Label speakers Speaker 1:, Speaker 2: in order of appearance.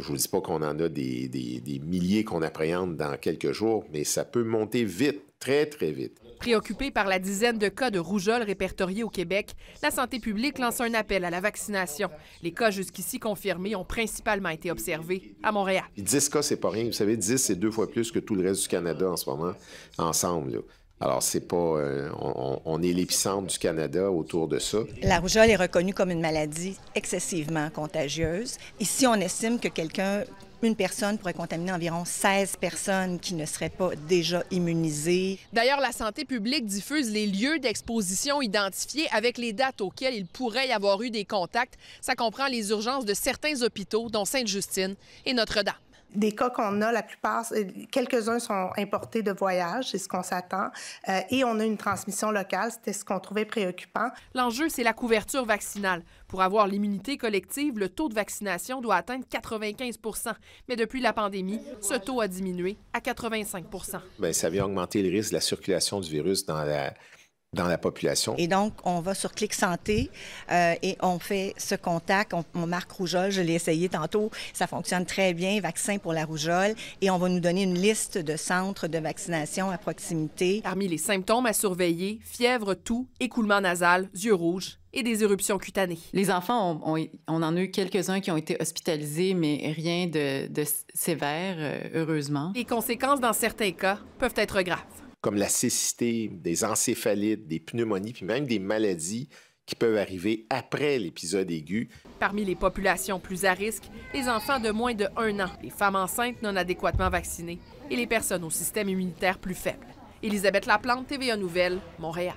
Speaker 1: Je dis pas qu'on en a des, milliers qu'on appréhende dans quelques jours, mais ça peut monter vite, très, très vite.
Speaker 2: Préoccupé par la dizaine de cas de rougeole répertoriés au Québec, la santé publique lance un appel à la vaccination. Les cas jusqu'ici confirmés ont principalement été observés à Montréal.
Speaker 1: 10 cas, c'est pas rien. Vous savez, 10, c'est deux fois plus que tout le reste du Canada en ce moment, ensemble. Alors, c'est pas. Euh, on, est l'épicentre du Canada autour de ça.
Speaker 3: La rougeole est reconnue comme une maladie excessivement contagieuse. Ici, on estime que quelqu'un. Une personne pourrait contaminer environ 16 personnes qui ne seraient pas déjà immunisées.
Speaker 2: D'ailleurs, la santé publique diffuse les lieux d'exposition identifiés avec les dates auxquelles il pourrait y avoir eu des contacts. Ça comprend les urgences de certains hôpitaux, dont Sainte-Justine et Notre-Dame des cas qu'on a, la plupart, quelques-uns sont importés de voyage, c'est ce qu'on s'attend, euh, et on a une transmission locale, c'était ce qu'on trouvait préoccupant. L'enjeu, c'est la couverture vaccinale. Pour avoir l'immunité collective, le taux de vaccination doit atteindre 95 mais depuis la pandémie, ce taux a diminué à 85
Speaker 1: Bien, Ça vient augmenter le risque de la circulation du virus dans la dans la population. Et donc, on va sur Clic
Speaker 3: Santé euh, et on fait ce contact. On, marque rougeole, je l'ai essayé tantôt, ça fonctionne très bien, vaccin pour la rougeole, et on va nous donner une liste de centres de vaccination à proximité. Parmi les symptômes à surveiller, fièvre, toux, écoulement nasal, yeux
Speaker 2: rouges, et des éruptions cutanées. Les enfants, on, en a eu quelques-uns qui ont été hospitalisés, mais rien de sévère, euh, heureusement. Les conséquences dans certains cas peuvent être graves
Speaker 1: comme la cécité, des encéphalites, des pneumonies, puis même des maladies qui peuvent arriver après l'épisode aigu.
Speaker 2: Parmi les populations plus à risque, les enfants de moins de 1 an, les femmes enceintes non adéquatement vaccinées et les personnes au système immunitaire plus faible. Elisabeth Laplante, TVA Nouvelle, Montréal.